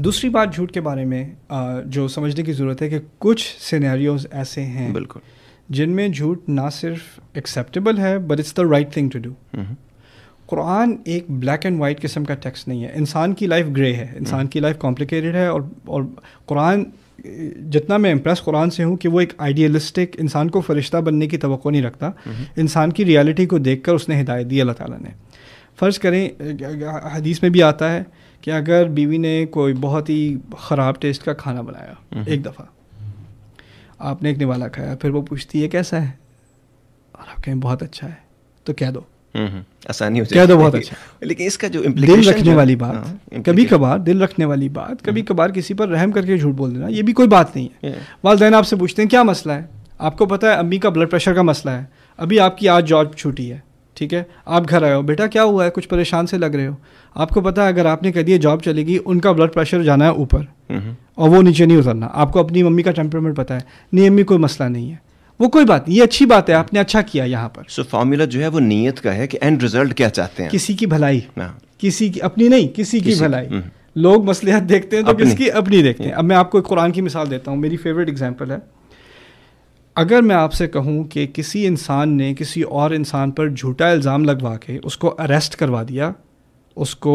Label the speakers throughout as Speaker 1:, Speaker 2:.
Speaker 1: दूसरी बात झूठ के बारे में जो समझने की ज़रूरत है कि कुछ सिनेरियोज ऐसे हैं बिल्कुल जिनमें झूठ ना सिर्फ एक्सेप्टेबल है but it's the right thing to do कुरान एक ब्लैक एंड वाइट किस्म का टेक्स्ट नहीं है इंसान की लाइफ ग्रे है इंसान हम्म। की लाइफ कॉम्प्लिकेटेड है और और कुरान जितना मैं इम्प्रेस कुरान से हूँ कि वो एक आइडियलिस्टिक इंसान को फरिश्ता बनने की तो नहीं रखता हम्म। इंसान की रियलिटी को देख कर उसने हिदायत दी अल्लाह ताली ने फ़र्ज़ करें हदीस में भी आता है कि अगर बीवी ने कोई बहुत ही ख़राब टेस्ट का खाना बनाया एक दफ़ा आपने एक निवाला खाया फिर वो पूछती है कैसा है और आप कहें बहुत अच्छा है तो कह दो आसानी हो जाए दो बहुत अच्छा लेकिन इसका जो दिल रखने वाली बात हाँ, कभी कभार दिल रखने वाली बात कभी हम्म। कभार किसी पर रहम करके झूठ बोल देना ये भी कोई बात नहीं है वालदेन आपसे पूछते हैं क्या मसला है आपको पता है अम्मी का ब्लड प्रेशर का मसला है अभी आपकी आज जॉब छूटी है ठीक है आप घर आए हो बेटा क्या हुआ है कुछ परेशान से लग रहे हो आपको पता है अगर आपने कह दिया जॉब चलेगी उनका ब्लड प्रेशर जाना है ऊपर हम्म। और वो नीचे नहीं उतरना आपको अपनी मम्मी का टेम्परमेंट पता है नहीं अम्मी कोई मसला नहीं है वो कोई बात नहीं ये अच्छी बात है आपने अच्छा किया यहाँ पर सो so, फॉर्मूला जो है वो नीयत का है कि एंड रिजल्ट क्या चाहते हैं किसी की भलाई हाँ। किसी की अपनी नहीं किसी, किसी की भलाई हम्म। लोग मसलिहत देखते हैं तो किसकी अपनी देखते हैं हम्म। अब मैं आपको एक कुरान की मिसाल देता हूँ मेरी फेवरेट एग्जाम्पल है अगर मैं आपसे कहूँ कि किसी इंसान ने किसी और इंसान पर झूठा इल्ज़ाम लगवा के उसको अरेस्ट करवा दिया उसको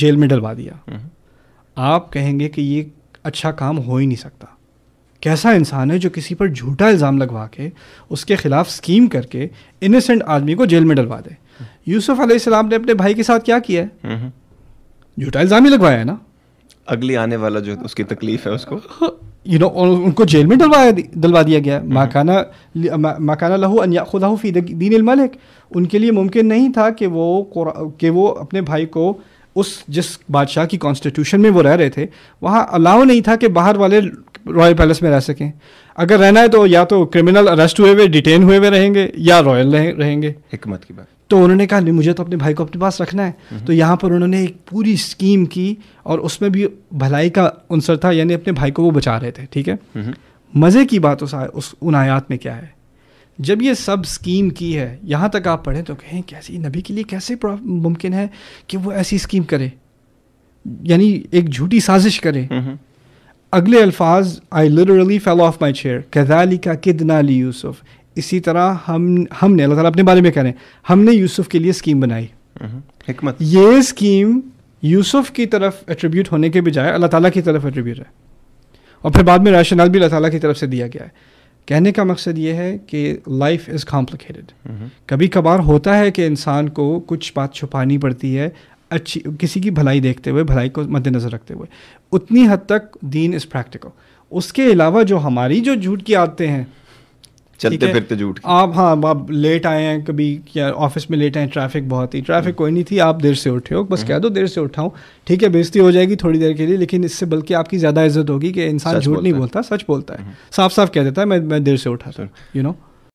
Speaker 1: जेल में डलवा दिया हम्म। आप कहेंगे कि ये अच्छा काम हो ही नहीं सकता कैसा इंसान है जो किसी पर झूठा इल्ज़ाम लगवा के उसके ख़िलाफ़ स्कीम करके इनोसेंट आदमी को जेल में डलवा दे हम्म। यूसुफ अलैहिस्सलाम ने अपने भाई के साथ क्या किया है हम्म। झूठा इल्ज़ाम ही लगवाया है ना अगली आने वाला जो उसकी तकलीफ़ है उसको यू नो उनको जेल में डलवाया डलवा दिया गया हम्म। माकाना माकाना लहू अन खुदा फी दीन मलिक उनके लिए मुमकिन नहीं था कि वो कि वो अपने भाई को उस जिस बादशाह की कॉन्स्टिट्यूशन में वो रह रहे थे वहाँ अलाउ नहीं था कि बाहर वाले रॉयल पैलेस में रह सकें अगर रहना है तो या तो क्रिमिनल अरेस्ट हुए हुए डिटेन हुए हुए रहेंगे या रॉयल रहेंगे हिकमत की बात तो उन्होंने कहा नहीं मुझे तो अपने भाई को अपने पास रखना है हम्म। तो यहाँ पर उन्होंने एक पूरी स्कीम की और उसमें भी भलाई का अंसर था यानी अपने भाई को वो बचा रहे थे ठीक है हम्म। मज़े की बात उस, उस उन आयात में क्या है जब ये सब स्कीम की है यहाँ तक आप पढ़ें तो कहें कैसी नबी के लिए कैसे मुमकिन है कि वो ऐसी स्कीम करे यानी एक झूठी साजिश करे हम्म। अगले अल्फाज I literally fell off my chair कैदाली का किदना ली यूसुफ इसी तरह हम हमने अल्लाह ताला अपने बारे में कह रहे हैं हमने यूसुफ के लिए स्कीम बनाई हम्म, हिकमत ये स्कीम यूसुफ की तरफ एट्रीब्यूट होने के बजाय अल्लाह ताला की तरफ एट्रीब्यूट है और फिर बाद में रैशनल भी अल्लाह ताला की तरफ से दिया गया है कहने का मकसद ये है कि लाइफ इज़ कॉम्प्लिकेटेड कभी कभार होता है कि इंसान को कुछ बात छुपानी पड़ती है अच्छी किसी की भलाई देखते हुए भलाई को मद्देनज़र रखते हुए उतनी हद तक दीन इज़ प्रैक्टिकल उसके अलावा जो हमारी जो झूठ की आदतें हैं चलते फिरते झूठ आप हाँ आप लेट आए हैं कभी क्या ऑफिस में लेट आए ट्रैफिक बहुत ही ट्रैफिक हम्म। कोई नहीं थी आप देर से उठे हो बस हम्म। कह दो देर से उठाऊँ ठीक है बेजती हो जाएगी थोड़ी देर के लिए लेकिन इससे बल्कि आपकी ज़्यादा इज्जत होगी कि इंसान झूठ नहीं बोलता सच बोलता है हम्म। साफ साफ कह देता है मैं मैं देर से उठा सर यू नो